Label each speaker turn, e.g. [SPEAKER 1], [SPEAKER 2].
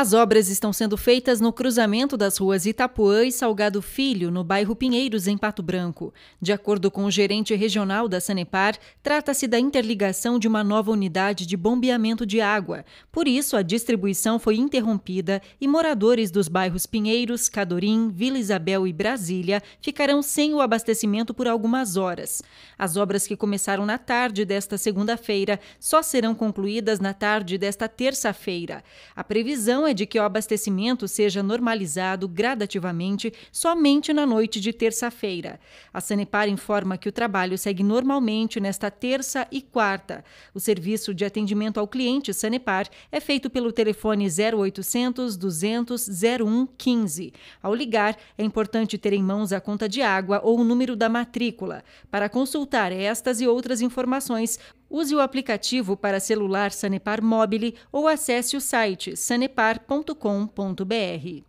[SPEAKER 1] As obras estão sendo feitas no cruzamento das ruas Itapuã e Salgado Filho, no bairro Pinheiros, em Pato Branco. De acordo com o gerente regional da Sanepar, trata-se da interligação de uma nova unidade de bombeamento de água. Por isso, a distribuição foi interrompida e moradores dos bairros Pinheiros, Cadorim, Vila Isabel e Brasília ficarão sem o abastecimento por algumas horas. As obras que começaram na tarde desta segunda-feira só serão concluídas na tarde desta terça-feira. A previsão é de que o abastecimento seja normalizado gradativamente somente na noite de terça-feira. A Sanepar informa que o trabalho segue normalmente nesta terça e quarta. O serviço de atendimento ao cliente Sanepar é feito pelo telefone 0800 200 0115. Ao ligar, é importante ter em mãos a conta de água ou o número da matrícula. Para consultar estas e outras informações, Use o aplicativo para celular Sanepar Mobile ou acesse o site sanepar.com.br.